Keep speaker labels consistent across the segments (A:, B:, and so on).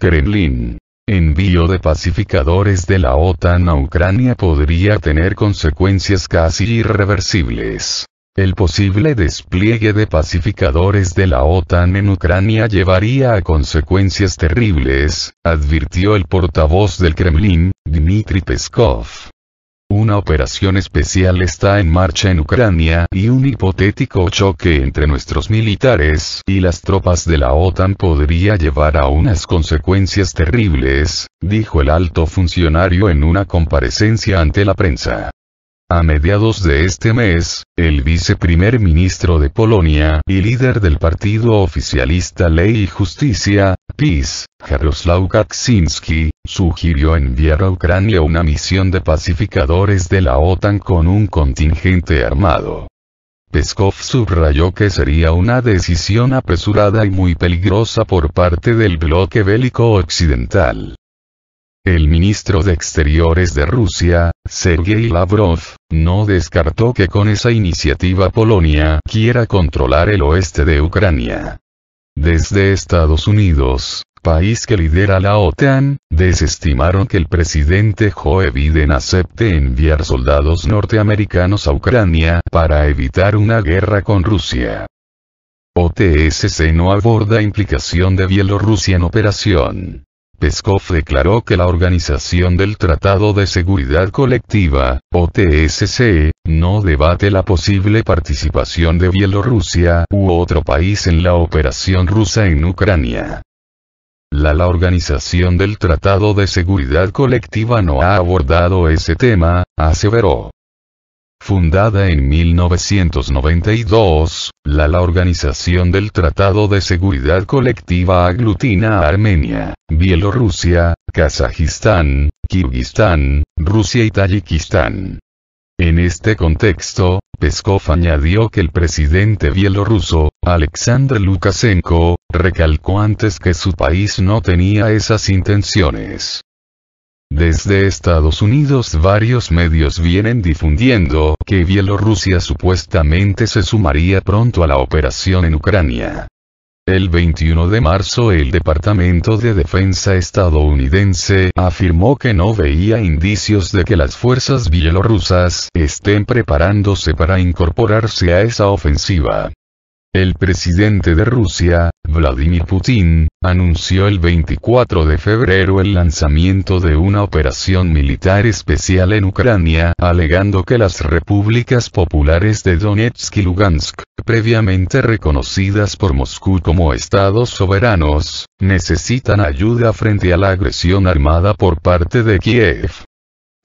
A: Kremlin. Envío de pacificadores de la OTAN a Ucrania podría tener consecuencias casi irreversibles. El posible despliegue de pacificadores de la OTAN en Ucrania llevaría a consecuencias terribles, advirtió el portavoz del Kremlin, Dmitry Peskov. Una operación especial está en marcha en Ucrania y un hipotético choque entre nuestros militares y las tropas de la OTAN podría llevar a unas consecuencias terribles, dijo el alto funcionario en una comparecencia ante la prensa. A mediados de este mes, el viceprimer ministro de Polonia y líder del partido oficialista Ley y Justicia, PiS, Jaroslaw Kaczynski, sugirió enviar a Ucrania una misión de pacificadores de la OTAN con un contingente armado. Peskov subrayó que sería una decisión apresurada y muy peligrosa por parte del bloque bélico occidental. El ministro de Exteriores de Rusia, Sergei Lavrov, no descartó que con esa iniciativa Polonia quiera controlar el oeste de Ucrania. Desde Estados Unidos, país que lidera la OTAN, desestimaron que el presidente Joe Biden acepte enviar soldados norteamericanos a Ucrania para evitar una guerra con Rusia. OTSC no aborda implicación de Bielorrusia en operación. Peskov declaró que la Organización del Tratado de Seguridad Colectiva, OTSC, no debate la posible participación de Bielorrusia u otro país en la operación rusa en Ucrania. La, la Organización del Tratado de Seguridad Colectiva no ha abordado ese tema, aseveró. Fundada en 1992, la, Organización del Tratado de Seguridad Colectiva aglutina a Armenia, Bielorrusia, Kazajistán, Kirguistán, Rusia y Tayikistán. En este contexto, Peskov añadió que el presidente bielorruso, Alexander Lukashenko, recalcó antes que su país no tenía esas intenciones. Desde Estados Unidos varios medios vienen difundiendo que Bielorrusia supuestamente se sumaría pronto a la operación en Ucrania. El 21 de marzo el Departamento de Defensa estadounidense afirmó que no veía indicios de que las fuerzas bielorrusas estén preparándose para incorporarse a esa ofensiva. El presidente de Rusia, Vladimir Putin, anunció el 24 de febrero el lanzamiento de una operación militar especial en Ucrania, alegando que las repúblicas populares de Donetsk y Lugansk, previamente reconocidas por Moscú como estados soberanos, necesitan ayuda frente a la agresión armada por parte de Kiev.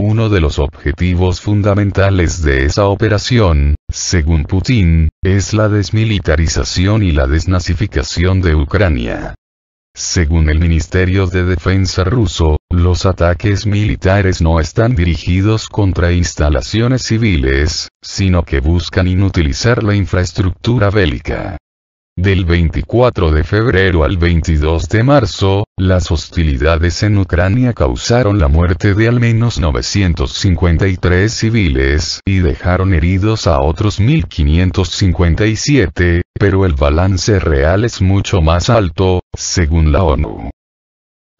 A: Uno de los objetivos fundamentales de esa operación, según Putin, es la desmilitarización y la desnazificación de Ucrania. Según el Ministerio de Defensa ruso, los ataques militares no están dirigidos contra instalaciones civiles, sino que buscan inutilizar la infraestructura bélica. Del 24 de febrero al 22 de marzo, las hostilidades en Ucrania causaron la muerte de al menos 953 civiles y dejaron heridos a otros 1.557, pero el balance real es mucho más alto, según la ONU.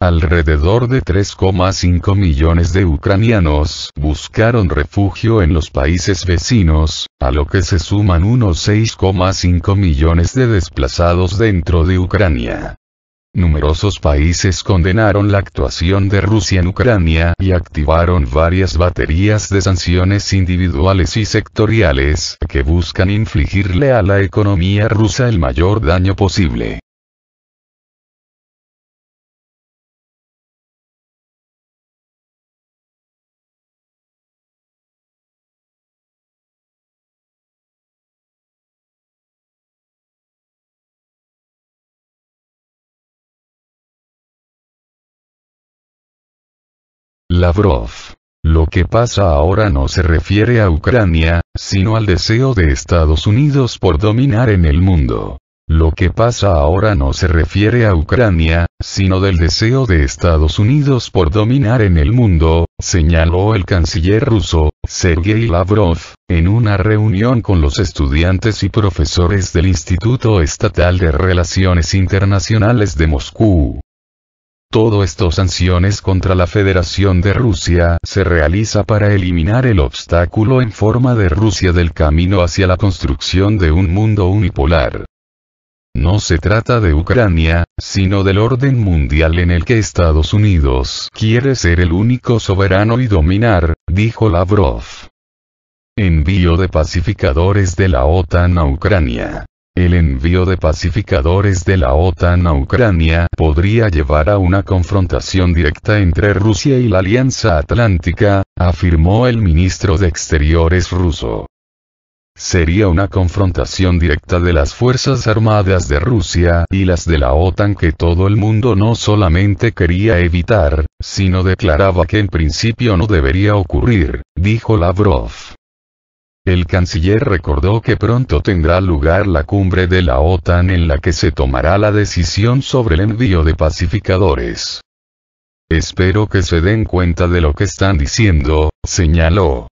A: Alrededor de 3,5 millones de ucranianos buscaron refugio en los países vecinos, a lo que se suman unos 6,5 millones de desplazados dentro de Ucrania. Numerosos países condenaron la actuación de Rusia en Ucrania y activaron varias baterías de sanciones individuales y sectoriales que buscan infligirle a la economía rusa el mayor daño posible. Lavrov. Lo que pasa ahora no se refiere a Ucrania, sino al deseo de Estados Unidos por dominar en el mundo. Lo que pasa ahora no se refiere a Ucrania, sino del deseo de Estados Unidos por dominar en el mundo, señaló el canciller ruso, Sergei Lavrov, en una reunión con los estudiantes y profesores del Instituto Estatal de Relaciones Internacionales de Moscú. Todo esto sanciones contra la Federación de Rusia se realiza para eliminar el obstáculo en forma de Rusia del camino hacia la construcción de un mundo unipolar. No se trata de Ucrania, sino del orden mundial en el que Estados Unidos quiere ser el único soberano y dominar, dijo Lavrov. Envío de pacificadores de la OTAN a Ucrania. El envío de pacificadores de la OTAN a Ucrania podría llevar a una confrontación directa entre Rusia y la Alianza Atlántica, afirmó el ministro de Exteriores ruso. Sería una confrontación directa de las Fuerzas Armadas de Rusia y las de la OTAN que todo el mundo no solamente quería evitar, sino declaraba que en principio no debería ocurrir, dijo Lavrov. El canciller recordó que pronto tendrá lugar la cumbre de la OTAN en la que se tomará la decisión sobre el envío de pacificadores. Espero que se den cuenta de lo que están diciendo, señaló.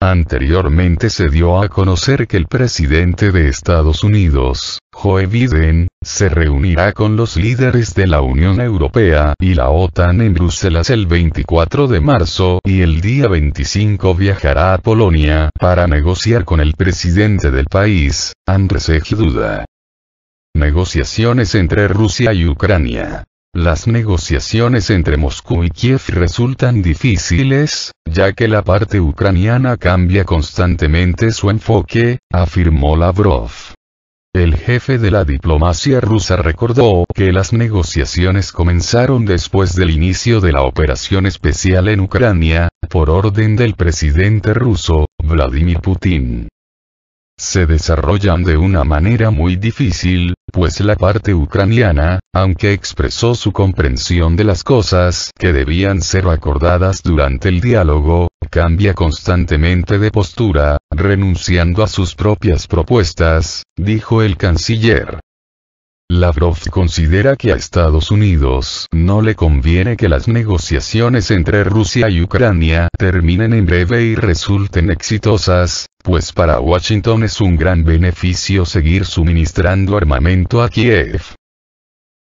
A: Anteriormente se dio a conocer que el presidente de Estados Unidos, Joe Biden, se reunirá con los líderes de la Unión Europea y la OTAN en Bruselas el 24 de marzo y el día 25 viajará a Polonia para negociar con el presidente del país, Andrzej Duda. Negociaciones entre Rusia y Ucrania. Las negociaciones entre Moscú y Kiev resultan difíciles, ya que la parte ucraniana cambia constantemente su enfoque, afirmó Lavrov. El jefe de la diplomacia rusa recordó que las negociaciones comenzaron después del inicio de la operación especial en Ucrania, por orden del presidente ruso, Vladimir Putin se desarrollan de una manera muy difícil, pues la parte ucraniana, aunque expresó su comprensión de las cosas que debían ser acordadas durante el diálogo, cambia constantemente de postura, renunciando a sus propias propuestas, dijo el canciller. Lavrov considera que a Estados Unidos no le conviene que las negociaciones entre Rusia y Ucrania terminen en breve y resulten exitosas, pues para Washington es un gran beneficio seguir suministrando armamento a Kiev.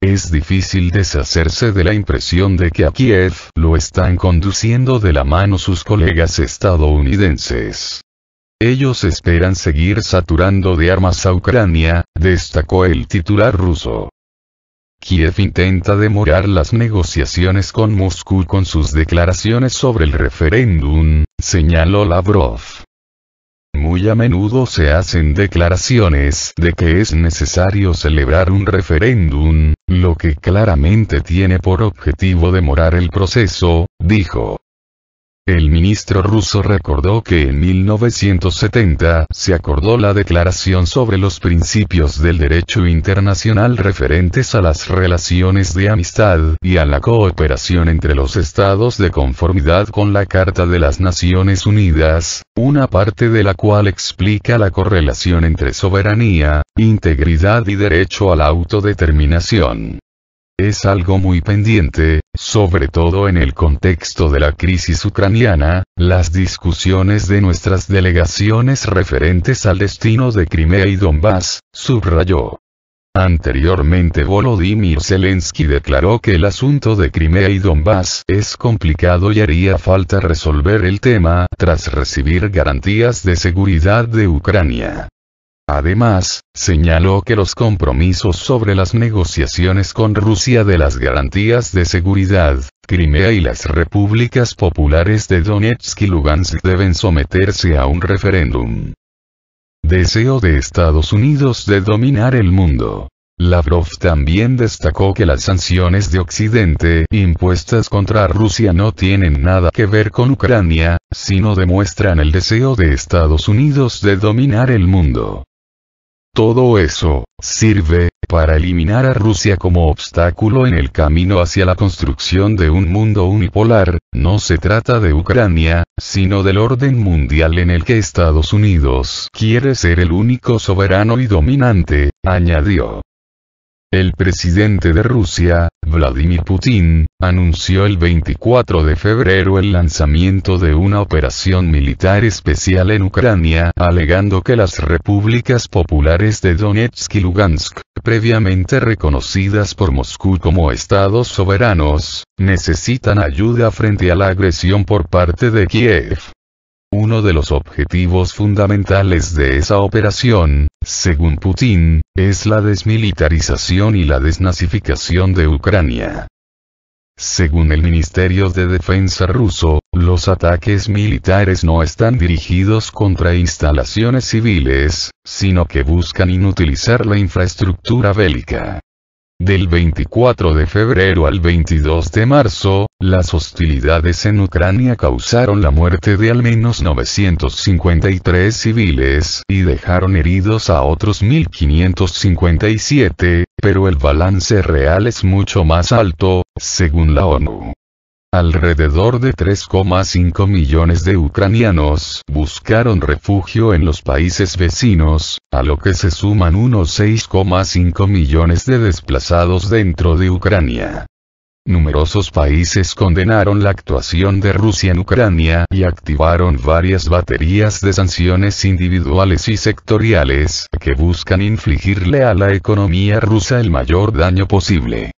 A: Es difícil deshacerse de la impresión de que a Kiev lo están conduciendo de la mano sus colegas estadounidenses. Ellos esperan seguir saturando de armas a Ucrania, destacó el titular ruso. Kiev intenta demorar las negociaciones con Moscú con sus declaraciones sobre el referéndum, señaló Lavrov. Muy a menudo se hacen declaraciones de que es necesario celebrar un referéndum, lo que claramente tiene por objetivo demorar el proceso, dijo. El ministro ruso recordó que en 1970 se acordó la declaración sobre los principios del derecho internacional referentes a las relaciones de amistad y a la cooperación entre los estados de conformidad con la Carta de las Naciones Unidas, una parte de la cual explica la correlación entre soberanía, integridad y derecho a la autodeterminación. Es algo muy pendiente, sobre todo en el contexto de la crisis ucraniana, las discusiones de nuestras delegaciones referentes al destino de Crimea y Donbass, subrayó. Anteriormente Volodymyr Zelensky declaró que el asunto de Crimea y Donbass es complicado y haría falta resolver el tema tras recibir garantías de seguridad de Ucrania. Además, señaló que los compromisos sobre las negociaciones con Rusia de las garantías de seguridad, Crimea y las repúblicas populares de Donetsk y Lugansk deben someterse a un referéndum. Deseo de Estados Unidos de dominar el mundo. Lavrov también destacó que las sanciones de Occidente impuestas contra Rusia no tienen nada que ver con Ucrania, sino demuestran el deseo de Estados Unidos de dominar el mundo. Todo eso, sirve, para eliminar a Rusia como obstáculo en el camino hacia la construcción de un mundo unipolar, no se trata de Ucrania, sino del orden mundial en el que Estados Unidos quiere ser el único soberano y dominante, añadió. El presidente de Rusia, Vladimir Putin, anunció el 24 de febrero el lanzamiento de una operación militar especial en Ucrania, alegando que las repúblicas populares de Donetsk y Lugansk, previamente reconocidas por Moscú como estados soberanos, necesitan ayuda frente a la agresión por parte de Kiev. Uno de los objetivos fundamentales de esa operación, según Putin, es la desmilitarización y la desnazificación de Ucrania. Según el Ministerio de Defensa ruso, los ataques militares no están dirigidos contra instalaciones civiles, sino que buscan inutilizar la infraestructura bélica. Del 24 de febrero al 22 de marzo, las hostilidades en Ucrania causaron la muerte de al menos 953 civiles y dejaron heridos a otros 1.557, pero el balance real es mucho más alto, según la ONU. Alrededor de 3,5 millones de ucranianos buscaron refugio en los países vecinos, a lo que se suman unos 6,5 millones de desplazados dentro de Ucrania. Numerosos países condenaron la actuación de Rusia en Ucrania y activaron varias baterías de sanciones individuales y sectoriales que buscan infligirle a la economía rusa el mayor daño posible.